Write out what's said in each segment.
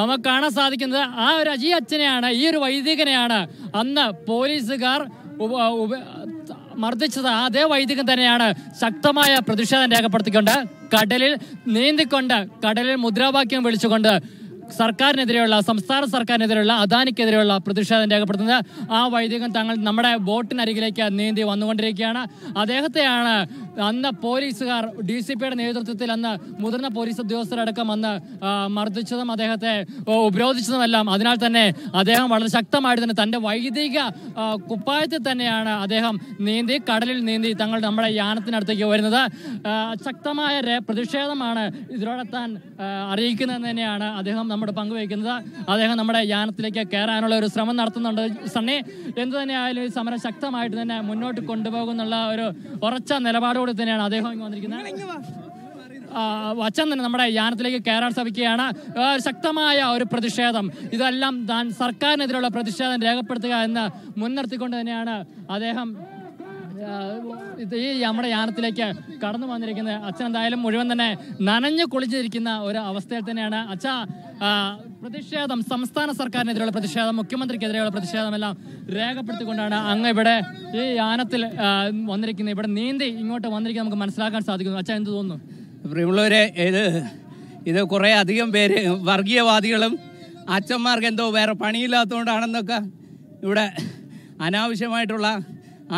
നമുക്ക് കാണാൻ സാധിക്കുന്നത് ആ ഒരു അജി അച്ഛനെയാണ് ഈ ഒരു വൈദികനെയാണ് അന്ന് പോലീസുകാർ മർദ്ദിച്ചത് അതേ വൈദികൻ തന്നെയാണ് ശക്തമായ പ്രതിഷേധം രേഖപ്പെടുത്തിക്കൊണ്ട് കടലിൽ നീന്തിക്കൊണ്ട് കടലിൽ മുദ്രാവാക്യം വിളിച്ചുകൊണ്ട് സർക്കാരിനെതിരെയുള്ള സംസ്ഥാന സർക്കാരിനെതിരെയുള്ള അദാനിക്കെതിരെയുള്ള പ്രതിഷേധം രേഖപ്പെടുത്തുന്നത് ആ വൈദികൻ തങ്ങൾ നമ്മുടെ ബോട്ടിനരികിലേക്ക് നീന്തി വന്നുകൊണ്ടിരിക്കുകയാണ് അദ്ദേഹത്തെയാണ് അന്ന് പോലീസുകാർ ഡി സി പിയുടെ നേതൃത്വത്തിൽ അന്ന് മുതിർന്ന പോലീസ് ഉദ്യോഗസ്ഥരടക്കം അന്ന് മർദ്ദിച്ചതും അദ്ദേഹത്തെ ഉപരോധിച്ചതുമെല്ലാം അതിനാൽ തന്നെ അദ്ദേഹം വളരെ ശക്തമായിട്ട് തന്നെ തൻ്റെ വൈദിക കുപ്പായത്തിൽ തന്നെയാണ് അദ്ദേഹം നീന്തി കടലിൽ നീന്തി തങ്ങൾ നമ്മുടെ യാനത്തിനടുത്തേക്ക് വരുന്നത് ശക്തമായ പ്രതിഷേധമാണ് ഇതിലൂടെ താൻ അറിയിക്കുന്നത് തന്നെയാണ് അദ്ദേഹം നമ്മുടെ പങ്കുവയ്ക്കുന്നത് അദ്ദേഹം നമ്മുടെ യാനത്തിലേക്ക് കയറാനുള്ള ഒരു ശ്രമം നടത്തുന്നുണ്ട് സണ്ണി എന്തു തന്നെയായാലും ഈ സമരം ശക്തമായിട്ട് തന്നെ മുന്നോട്ട് കൊണ്ടുപോകുന്നുള്ള ഒരു ഉറച്ച നിലപാട് കൂടെ തന്നെയാണ് അദ്ദേഹം ഇങ്ങ് വന്നിരിക്കുന്നത് അച്ഛൻ തന്നെ നമ്മുടെ യാനത്തിലേക്ക് കയറാൻ ശ്രമിക്കുകയാണ് ശക്തമായ ഒരു പ്രതിഷേധം ഇതെല്ലാം താൻ സർക്കാരിനെതിരെയുള്ള പ്രതിഷേധം രേഖപ്പെടുത്തുക എന്ന് മുൻനിർത്തിക്കൊണ്ട് തന്നെയാണ് അദ്ദേഹം ഈ നമ്മുടെ യാനത്തിലേക്ക് കടന്നു വന്നിരിക്കുന്നത് അച്ഛൻ എന്തായാലും മുഴുവൻ തന്നെ നനഞ്ഞു കുളിച്ചിരിക്കുന്ന ഒരു അവസ്ഥയിൽ തന്നെയാണ് അച്ഛ പ്രതിഷേധം സംസ്ഥാന സർക്കാരിനെതിരെയുള്ള പ്രതിഷേധം മുഖ്യമന്ത്രിക്കെതിരെയുള്ള എല്ലാം രേഖപ്പെടുത്തിക്കൊണ്ടാണ് അങ്ങ് ഇവിടെ ഈ യാനത്തിൽ വന്നിരിക്കുന്നത് ഇവിടെ നീന്തി ഇങ്ങോട്ട് വന്നിരിക്കുന്നത് നമുക്ക് മനസ്സിലാക്കാൻ സാധിക്കുന്നു അച്ഛൻ എന്ത് തോന്നുന്നു പ്രിയമുള്ളവരെ ഇത് ഇത് കുറേ അധികം പേര് വർഗീയവാദികളും അച്ഛന്മാർക്ക് എന്തോ വേറെ പണിയില്ലാത്തതുകൊണ്ടാണെന്നൊക്കെ ഇവിടെ അനാവശ്യമായിട്ടുള്ള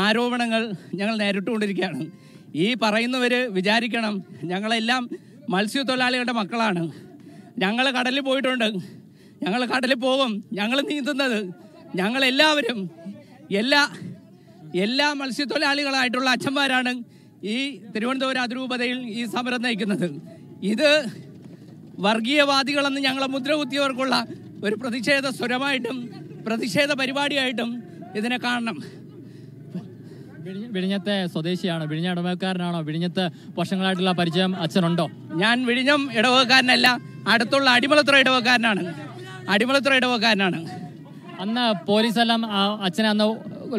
ആരോപണങ്ങൾ ഞങ്ങൾ നേരിട്ടുകൊണ്ടിരിക്കുകയാണ് ഈ പറയുന്നവർ വിചാരിക്കണം ഞങ്ങളെല്ലാം മത്സ്യത്തൊഴിലാളികളുടെ മക്കളാണ് ഞങ്ങൾ കടലിൽ പോയിട്ടുണ്ട് ഞങ്ങൾ കടലിൽ പോകും ഞങ്ങൾ നീന്തുന്നത് ഞങ്ങളെല്ലാവരും എല്ലാ എല്ലാ മത്സ്യത്തൊഴിലാളികളായിട്ടുള്ള അച്ഛന്മാരാണ് ഈ തിരുവനന്തപുരം അതിരൂപതയിൽ ഈ സമരം നയിക്കുന്നത് ഇത് വർഗീയവാദികളെന്ന് ഞങ്ങളെ മുദ്ര കുത്തിയവർക്കുള്ള ഒരു പ്രതിഷേധ സ്വരമായിട്ടും പ്രതിഷേധ പരിപാടിയായിട്ടും ഇതിനെ കാണണം വിഴിഞ്ഞത്തെ സ്വദേശിയാണോ വിഴിഞ്ഞ ഇടവകക്കാരനാണോ വിഴിഞ്ഞത്ത് വർഷങ്ങളായിട്ടുള്ള പരിചയം അച്ഛനുണ്ടോ ഞാൻ വിഴിഞ്ഞം ഇടവകക്കാരനല്ല അടുത്തുള്ള അടിമലത്തുറ ഇടവകക്കാരനാണ് അടിമലത്തുറ ഇടവകക്കാരനാണ് അന്ന് പോലീസെല്ലാം അച്ഛനെ അന്ന്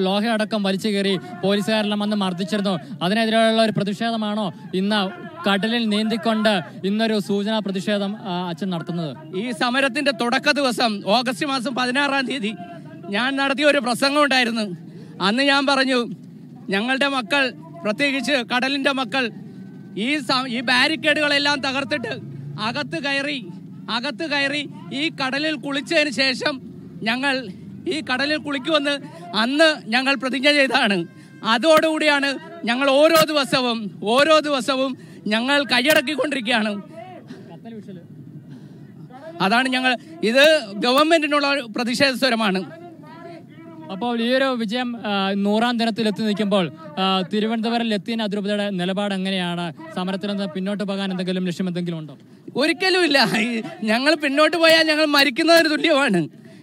ലോഹ അടക്കം വലിച്ചു കയറി പോലീസുകാരെല്ലാം അന്ന് മർദ്ദിച്ചിരുന്നു അതിനെതിരെയുള്ള ഒരു പ്രതിഷേധമാണോ ഇന്ന് കടലിൽ നീന്തിക്കൊണ്ട് ഇന്നൊരു സൂചനാ പ്രതിഷേധം അച്ഛൻ നടത്തുന്നത് ഈ സമരത്തിന്റെ തുടക്ക ദിവസം ഓഗസ്റ്റ് മാസം പതിനാറാം തീയതി ഞാൻ നടത്തിയ ഒരു പ്രസംഗം ഉണ്ടായിരുന്നു അന്ന് ഞാൻ പറഞ്ഞു ഞങ്ങളുടെ മക്കൾ പ്രത്യേകിച്ച് കടലിൻ്റെ മക്കൾ ഈ ഈ ബാരിക്കേഡുകളെല്ലാം തകർത്തിട്ട് അകത്ത് കയറി അകത്ത് കയറി ഈ കടലിൽ കുളിച്ചതിന് ശേഷം ഞങ്ങൾ ഈ കടലിൽ കുളിക്കുമെന്ന് അന്ന് ഞങ്ങൾ പ്രതിജ്ഞ ചെയ്തതാണ് അതോടുകൂടിയാണ് ഞങ്ങൾ ഓരോ ദിവസവും ഓരോ ദിവസവും ഞങ്ങൾ കൈയടക്കിക്കൊണ്ടിരിക്കുകയാണ് അതാണ് ഞങ്ങൾ ഇത് ഗവൺമെന്റിനുള്ള പ്രതിഷേധ സ്വരമാണ് അപ്പോൾ ഈ ഒരു വിജയം നൂറാം ദിനത്തിൽ എത്തി നിൽക്കുമ്പോൾ തിരുവനന്തപുരം ലത്തീൻ അതിരൂപതയുടെ നിലപാട് എങ്ങനെയാണ് സമരത്തിൽ നിന്ന് പിന്നോട്ട് പോകാൻ എന്തെങ്കിലും ലക്ഷ്യം എന്തെങ്കിലും ഉണ്ടോ ഒരിക്കലും ഇല്ല ഞങ്ങൾ പിന്നോട്ട് പോയാൽ ഞങ്ങൾ മരിക്കുന്നതിന് തുല്യമാണ്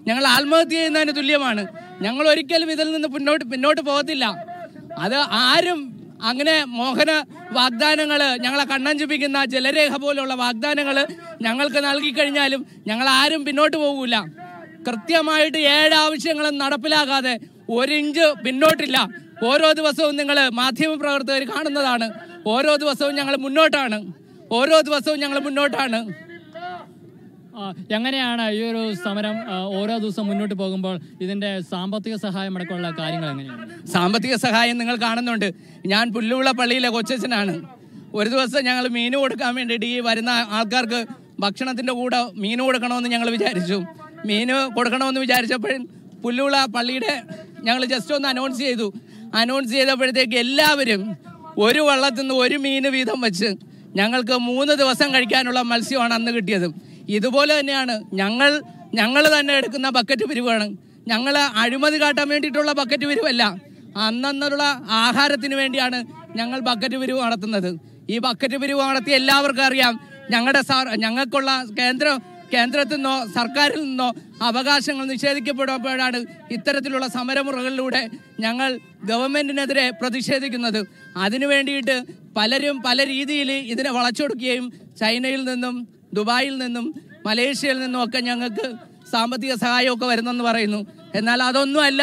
ഞങ്ങൾ ആത്മഹത്യ ചെയ്യുന്നതിന് തുല്യമാണ് ഞങ്ങൾ ഒരിക്കലും ഇതിൽ നിന്ന് പിന്നോട്ട് പിന്നോട്ട് പോകത്തില്ല അത് ആരും അങ്ങനെ മോഹന വാഗ്ദാനങ്ങൾ ഞങ്ങളെ കണ്ണം ചുപ്പിക്കുന്ന ജലരേഖ പോലുള്ള വാഗ്ദാനങ്ങൾ ഞങ്ങൾക്ക് നൽകിക്കഴിഞ്ഞാലും ഞങ്ങൾ ആരും പിന്നോട്ട് പോകൂല കൃത്യമായിട്ട് ഏഴ് ആവശ്യങ്ങളും നടപ്പിലാകാതെ ഒരിഞ്ച് പിന്നോട്ടില്ല ഓരോ ദിവസവും നിങ്ങൾ മാധ്യമപ്രവർത്തകർ കാണുന്നതാണ് ഓരോ ദിവസവും ഞങ്ങൾ മുന്നോട്ടാണ് ഓരോ ദിവസവും ഞങ്ങൾ മുന്നോട്ടാണ് എങ്ങനെയാണ് ഈ ഒരു സമരം ഓരോ ദിവസം മുന്നോട്ട് പോകുമ്പോൾ ഇതിന്റെ സാമ്പത്തിക സഹായം അടക്കമുള്ള കാര്യങ്ങൾ എങ്ങനെയാണ് സാമ്പത്തിക സഹായം നിങ്ങൾ കാണുന്നുണ്ട് ഞാൻ പുല്ലുള്ള പള്ളിയിലെ കൊച്ചച്ഛനാണ് ഒരു ദിവസം ഞങ്ങൾ മീൻ കൊടുക്കാൻ വേണ്ടിയിട്ട് ഈ വരുന്ന ആൾക്കാർക്ക് ഭക്ഷണത്തിന്റെ കൂടെ മീൻ കൊടുക്കണമെന്ന് ഞങ്ങൾ വിചാരിച്ചു മീന് കൊടുക്കണമെന്ന് വിചാരിച്ചപ്പോഴും പുല്ലുള പള്ളിയുടെ ഞങ്ങൾ ജസ്റ്റ് ഒന്ന് അനൗൺസ് ചെയ്തു അനൗൺസ് ചെയ്തപ്പോഴത്തേക്ക് എല്ലാവരും ഒരു വള്ളത്തിൽ നിന്ന് ഒരു മീൻ വീതം വെച്ച് ഞങ്ങൾക്ക് മൂന്ന് ദിവസം കഴിക്കാനുള്ള മത്സ്യമാണ് അന്ന് കിട്ടിയത് ഇതുപോലെ തന്നെയാണ് ഞങ്ങൾ ഞങ്ങൾ തന്നെ എടുക്കുന്ന ബക്കറ്റ് പിരിവാണ് ഞങ്ങൾ അഴിമതി കാട്ടാൻ വേണ്ടിയിട്ടുള്ള ബക്കറ്റ് പിരിവല്ല അന്നന്നുള്ള ആഹാരത്തിന് വേണ്ടിയാണ് ഞങ്ങൾ ബക്കറ്റ് പിരിവ് നടത്തുന്നത് ഈ ബക്കറ്റ് പിരിവ് നടത്തി എല്ലാവർക്കും അറിയാം ഞങ്ങളുടെ സാർ ഞങ്ങൾക്കുള്ള കേന്ദ്ര കേന്ദ്രത്തിൽ നിന്നോ സർക്കാരിൽ നിന്നോ അവകാശങ്ങൾ നിഷേധിക്കപ്പെടുമ്പോഴാണ് ഇത്തരത്തിലുള്ള സമരമുറകളിലൂടെ ഞങ്ങൾ ഗവൺമെന്റിനെതിരെ പ്രതിഷേധിക്കുന്നത് അതിനു വേണ്ടിയിട്ട് പലരും പല രീതിയിൽ ഇതിനെ വളച്ചൊടുക്കുകയും ചൈനയിൽ നിന്നും ദുബായിൽ നിന്നും മലേഷ്യയിൽ നിന്നും ഒക്കെ ഞങ്ങൾക്ക് സാമ്പത്തിക സഹായമൊക്കെ വരുന്നെന്ന് പറയുന്നു എന്നാൽ അതൊന്നുമല്ല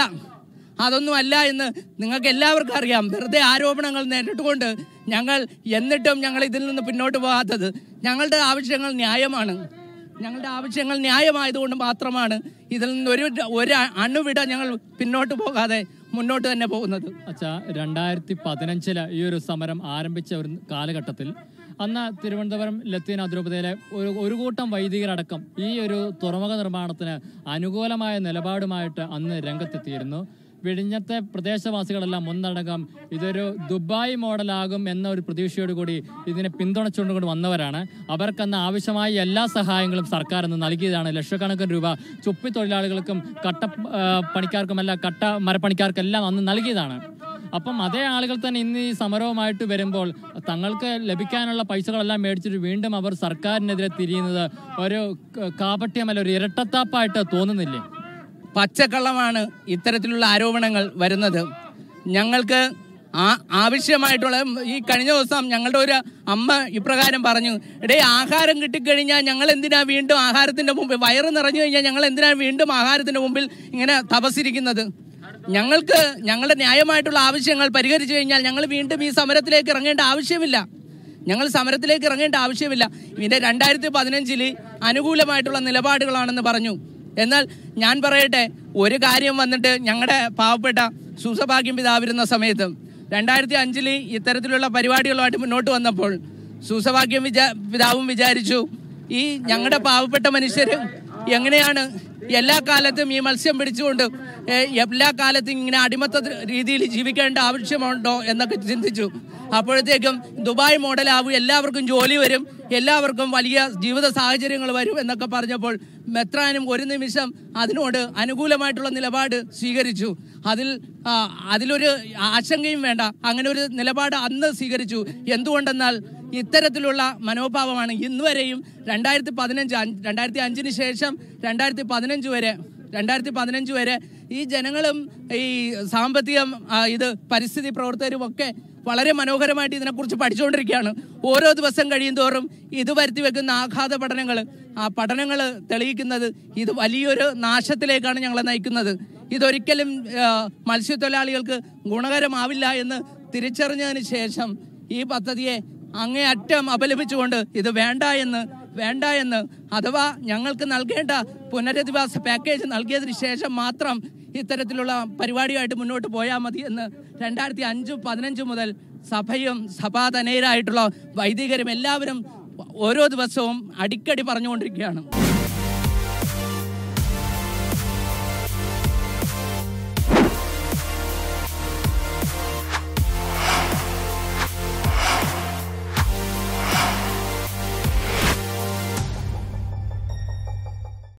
അതൊന്നുമല്ല എന്ന് നിങ്ങൾക്ക് എല്ലാവർക്കും അറിയാം വെറുതെ ആരോപണങ്ങൾ നേരിട്ടുകൊണ്ട് ഞങ്ങൾ എന്നിട്ടും ഞങ്ങൾ ഇതിൽ നിന്ന് പിന്നോട്ട് പോകാത്തത് ഞങ്ങളുടെ ആവശ്യങ്ങൾ ന്യായമാണ് ഞങ്ങളുടെ ആവശ്യങ്ങൾ ന്യായമായതുകൊണ്ട് മാത്രമാണ് ഇതിൽ നിന്ന് ഒരു ഒരു അണുവിട ഞങ്ങൾ പിന്നോട്ട് പോകാതെ മുന്നോട്ട് തന്നെ പോകുന്നത് അച്ഛാ രണ്ടായിരത്തി പതിനഞ്ചില് ഈ ഒരു സമരം ആരംഭിച്ച ഒരു കാലഘട്ടത്തിൽ അന്ന് തിരുവനന്തപുരം ലത്തീൻ അതിരൂപതയിലെ ഒരു ഒരു കൂട്ടം വൈദികരടക്കം ഈ ഒരു തുറമുഖ നിർമ്മാണത്തിന് അനുകൂലമായ നിലപാടുമായിട്ട് അന്ന് രംഗത്തെത്തിയിരുന്നു വിഴിഞ്ഞത്തെ പ്രദേശവാസികളെല്ലാം ഒന്നടങ്കം ഇതൊരു ദുബായ് മോഡലാകും എന്ന ഒരു പ്രതീക്ഷയോടുകൂടി ഇതിനെ പിന്തുണച്ചുകൊണ്ട് വന്നവരാണ് അവർക്കെന്ന ആവശ്യമായ എല്ലാ സഹായങ്ങളും സർക്കാർ ഇന്ന് നൽകിയതാണ് ലക്ഷക്കണക്കിന് രൂപ ചുപ്പി തൊഴിലാളികൾക്കും കട്ട പണിക്കാർക്കുമല്ല കട്ട മരപ്പണിക്കാർക്കെല്ലാം അന്ന് നൽകിയതാണ് അപ്പം അതേ ആളുകൾ തന്നെ ഇന്ന് ഈ സമരവുമായിട്ട് വരുമ്പോൾ തങ്ങൾക്ക് ലഭിക്കാനുള്ള പൈസകളെല്ലാം മേടിച്ചിട്ട് വീണ്ടും അവർ സർക്കാരിനെതിരെ തിരിയുന്നത് ഒരു കാപട്യമല്ല ഒരു ഇരട്ടത്താപ്പായിട്ട് തോന്നുന്നില്ലേ പച്ചക്കള്ളമാണ് ഇത്തരത്തിലുള്ള ആരോപണങ്ങൾ വരുന്നത് ഞങ്ങൾക്ക് ആ ആവശ്യമായിട്ടുള്ള ഈ കഴിഞ്ഞ ദിവസം ഞങ്ങളുടെ ഒരു അമ്മ ഇപ്രകാരം പറഞ്ഞു ഇടേ ആഹാരം കിട്ടിക്കഴിഞ്ഞാൽ ഞങ്ങൾ എന്തിനാ വീണ്ടും ആഹാരത്തിന്റെ മുമ്പിൽ വയറ് നിറഞ്ഞു കഴിഞ്ഞാൽ ഞങ്ങൾ എന്തിനാ വീണ്ടും ആഹാരത്തിന്റെ മുമ്പിൽ ഇങ്ങനെ തപസിരിക്കുന്നത് ഞങ്ങൾക്ക് ഞങ്ങളുടെ ന്യായമായിട്ടുള്ള ആവശ്യങ്ങൾ പരിഹരിച്ചു കഴിഞ്ഞാൽ ഞങ്ങൾ വീണ്ടും ഈ സമരത്തിലേക്ക് ഇറങ്ങേണ്ട ആവശ്യമില്ല ഞങ്ങൾ സമരത്തിലേക്ക് ഇറങ്ങേണ്ട ആവശ്യമില്ല ഇതിന്റെ രണ്ടായിരത്തി പതിനഞ്ചിൽ അനുകൂലമായിട്ടുള്ള നിലപാടുകളാണെന്ന് പറഞ്ഞു എന്നാൽ ഞാൻ പറയട്ടെ ഒരു കാര്യം വന്നിട്ട് ഞങ്ങളുടെ പാവപ്പെട്ട സുസഭാഗ്യം പിതാവിരുന്ന സമയത്ത് രണ്ടായിരത്തി അഞ്ചിൽ ഇത്തരത്തിലുള്ള പരിപാടികളുമായിട്ട് മുന്നോട്ട് വന്നപ്പോൾ സുസഭാഗ്യം വിചാ പിതാവും വിചാരിച്ചു ഈ ഞങ്ങളുടെ പാവപ്പെട്ട മനുഷ്യരും എങ്ങനെയാണ് എല്ലാ കാലത്തും ഈ മത്സ്യം പിടിച്ചുകൊണ്ട് എല്ലാ കാലത്തും ഇങ്ങനെ അടിമത്ത രീതിയിൽ ജീവിക്കേണ്ട ആവശ്യമുണ്ടോ എന്നൊക്കെ ചിന്തിച്ചു അപ്പോഴത്തേക്കും ദുബായ് മോഡലാവും എല്ലാവർക്കും ജോലി വരും എല്ലാവർക്കും വലിയ ജീവിത സാഹചര്യങ്ങൾ വരും എന്നൊക്കെ പറഞ്ഞപ്പോൾ മെത്രാനും ഒരു നിമിഷം അതിനോട് അനുകൂലമായിട്ടുള്ള നിലപാട് സ്വീകരിച്ചു അതിൽ അതിലൊരു ആശങ്കയും വേണ്ട അങ്ങനെ ഒരു നിലപാട് അന്ന് സ്വീകരിച്ചു എന്തുകൊണ്ടെന്നാൽ ഇത്തരത്തിലുള്ള മനോഭാവമാണ് ഇന്നുവരെയും രണ്ടായിരത്തി പതിനഞ്ച് രണ്ടായിരത്തി അഞ്ചിന് ശേഷം രണ്ടായിരത്തി പതിനഞ്ച് വരെ രണ്ടായിരത്തി പതിനഞ്ച് വരെ ഈ ജനങ്ങളും ഈ സാമ്പത്തികം ഇത് പരിസ്ഥിതി പ്രവർത്തകരും ഒക്കെ വളരെ മനോഹരമായിട്ട് ഇതിനെക്കുറിച്ച് പഠിച്ചുകൊണ്ടിരിക്കുകയാണ് ഓരോ ദിവസം കഴിയും തോറും ഇത് വരുത്തി വെക്കുന്ന ആഘാത പഠനങ്ങൾ ആ പഠനങ്ങൾ തെളിയിക്കുന്നത് ഇത് വലിയൊരു നാശത്തിലേക്കാണ് ഞങ്ങളെ നയിക്കുന്നത് ഇതൊരിക്കലും മത്സ്യത്തൊഴിലാളികൾക്ക് ഗുണകരമാവില്ല എന്ന് തിരിച്ചറിഞ്ഞതിന് ശേഷം ഈ പദ്ധതിയെ അങ്ങേ അറ്റം അപലപിച്ചുകൊണ്ട് ഇത് വേണ്ട എന്ന് വേണ്ട എന്ന് അഥവാ ഞങ്ങൾക്ക് നൽകേണ്ട പുനരധിവാസ പാക്കേജ് നൽകിയതിന് ശേഷം മാത്രം ഇത്തരത്തിലുള്ള പരിപാടിയായിട്ട് മുന്നോട്ട് പോയാൽ മതി എന്ന് രണ്ടായിരത്തി അഞ്ച് പതിനഞ്ച് മുതൽ സഭയും സഭാധനേരായിട്ടുള്ള വൈദികരും എല്ലാവരും ഓരോ ദിവസവും അടിക്കടി പറഞ്ഞുകൊണ്ടിരിക്കുകയാണ്